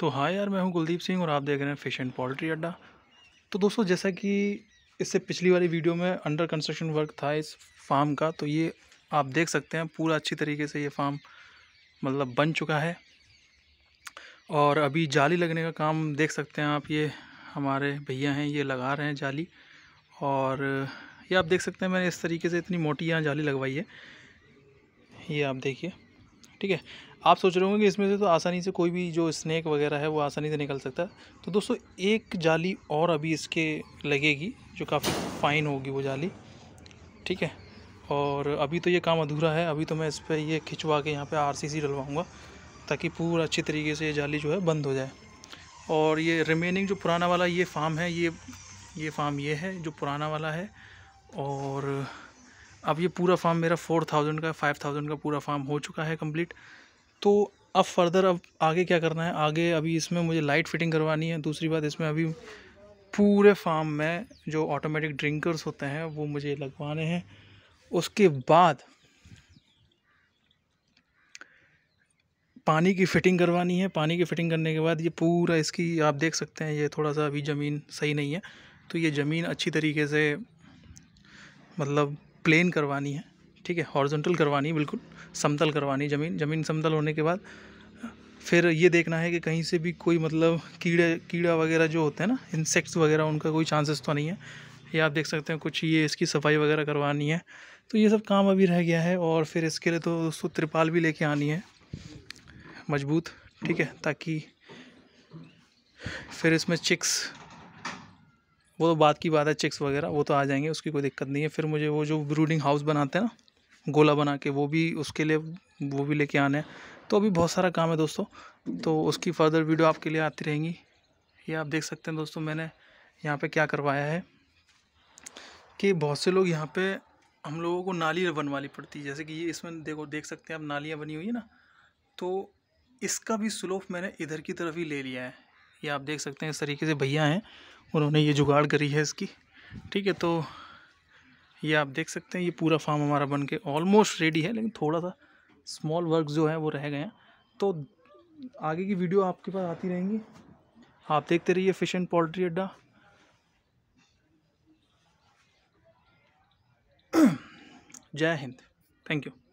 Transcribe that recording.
तो हाँ यार मैं हूँ कुलदीप सिंह और आप देख रहे हैं फ़िश एंड पोल्ट्री अड्डा तो दोस्तों जैसा कि इससे पिछली वाली वीडियो में अंडर कंस्ट्रक्शन वर्क था इस फार्म का तो ये आप देख सकते हैं पूरा अच्छी तरीके से ये फार्म मतलब बन चुका है और अभी जाली लगने का काम देख सकते हैं आप ये हमारे भैया हैं ये लगा रहे हैं जाली और ये आप देख सकते हैं मैंने इस तरीके से इतनी मोटी यहाँ जाली लगवाई है ये आप देखिए ठीक है आप सोच रहे होंगे कि इसमें से तो आसानी से कोई भी जो स्नैक वगैरह है वो आसानी से निकल सकता है तो दोस्तों एक जाली और अभी इसके लगेगी जो काफ़ी फाइन होगी वो जाली ठीक है और अभी तो ये काम अधूरा है अभी तो मैं इस पर ये खिंचवा के यहाँ पे आरसीसी डलवाऊंगा ताकि पूरा अच्छी तरीके से ये जाली जो है बंद हो जाए और ये रिमेनिंग जो पुराना वाला ये फार्म है ये ये फार्म ये है जो पुराना वाला है और अब ये पूरा फार्म मेरा फोर थाउजेंड का फाइव थाउजेंड का पूरा फार्म हो चुका है कंप्लीट तो अब फर्दर अब आगे क्या करना है आगे अभी इसमें मुझे लाइट फिटिंग करवानी है दूसरी बात इसमें अभी पूरे फार्म में जो ऑटोमेटिक ड्रिंकर्स होते हैं वो मुझे लगवाने हैं उसके बाद पानी की फ़िटिंग करवानी है पानी की फ़िटिंग करने के बाद ये पूरा इसकी आप देख सकते हैं ये थोड़ा सा अभी ज़मीन सही नहीं है तो ये ज़मीन अच्छी तरीके से मतलब प्लेन करवानी है ठीक है हॉर्जेंटल करवानी बिल्कुल समतल करवानी ज़मीन ज़मीन समतल होने के बाद फिर ये देखना है कि कहीं से भी कोई मतलब कीड़े कीड़ा वगैरह जो होते हैं ना इंसेक्ट्स वगैरह उनका कोई चांसेस तो नहीं है ये आप देख सकते हैं कुछ ये इसकी सफाई वगैरह करवानी है तो ये सब काम अभी रह गया है और फिर इसके लिए तो दोस्तों त्रिपाल भी लेके आनी है मजबूत ठीक है ताकि फिर इसमें चिक्स वो तो बात की बात है चिक्स वगैरह वो तो आ जाएंगे उसकी कोई दिक्कत नहीं है फिर मुझे वो जो ब्रूडिंग हाउस बनाते हैं ना गोला बना के वो भी उसके लिए वो भी लेके आना है तो अभी बहुत सारा काम है दोस्तों तो उसकी फर्दर वीडियो आपके लिए आती रहेंगी ये आप देख सकते हैं दोस्तों मैंने यहाँ पे क्या करवाया है कि बहुत से लोग यहाँ पे हम लोगों को नाली बनवानी पड़ती है जैसे कि ये इसमें देखो देख सकते हैं आप नालियाँ बनी हुई है ना तो इसका भी स्लोप मैंने इधर की तरफ ही ले लिया है ये आप देख सकते हैं इस तरीके से भैया हैं उन्होंने ये जुगाड़ करी है इसकी ठीक है तो ये आप देख सकते हैं ये पूरा फार्म हमारा बन के ऑलमोस्ट रेडी है लेकिन थोड़ा सा स्मॉल वर्क जो है वो रह गए हैं तो आगे की वीडियो आपके पास आती रहेंगी आप देखते रहिए फ़िश एंड पोल्ट्री अड्डा जय हिंद थैंक यू